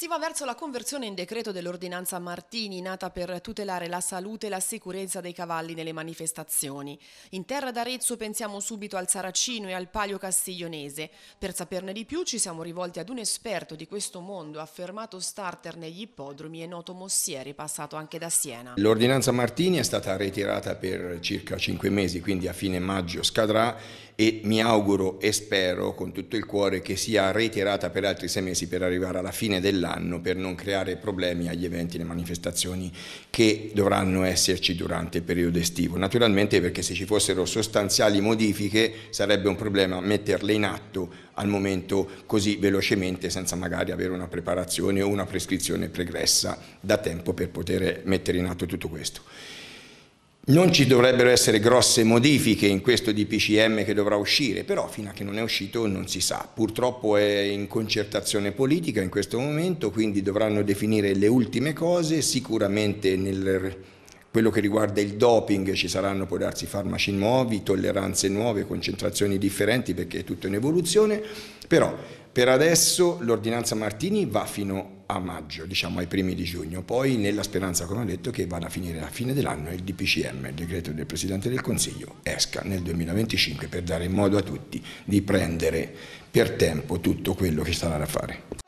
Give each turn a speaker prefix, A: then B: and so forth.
A: Si va verso la conversione in decreto dell'ordinanza Martini, nata per tutelare la salute e la sicurezza dei cavalli nelle manifestazioni. In terra d'Arezzo pensiamo subito al Saracino e al Palio Castiglionese. Per saperne di più ci siamo rivolti ad un esperto di questo mondo, affermato starter negli ippodromi e noto mossieri, passato anche da Siena.
B: L'ordinanza Martini è stata ritirata per circa 5 mesi, quindi a fine maggio scadrà e mi auguro e spero con tutto il cuore che sia reiterata per altri sei mesi per arrivare alla fine dell'anno per non creare problemi agli eventi e manifestazioni che dovranno esserci durante il periodo estivo. Naturalmente perché se ci fossero sostanziali modifiche sarebbe un problema metterle in atto al momento così velocemente senza magari avere una preparazione o una prescrizione pregressa da tempo per poter mettere in atto tutto questo. Non ci dovrebbero essere grosse modifiche in questo DPCM che dovrà uscire, però fino a che non è uscito non si sa. Purtroppo è in concertazione politica in questo momento, quindi dovranno definire le ultime cose, sicuramente nel quello che riguarda il doping ci saranno può darsi farmaci nuovi, tolleranze nuove, concentrazioni differenti perché è tutto in evoluzione, però per adesso l'ordinanza Martini va fino a maggio, diciamo ai primi di giugno, poi nella speranza, come ho detto, che vada a finire alla fine dell'anno il DPCM, il decreto del Presidente del Consiglio, esca nel 2025 per dare in modo a tutti di prendere per tempo tutto quello che sarà da fare.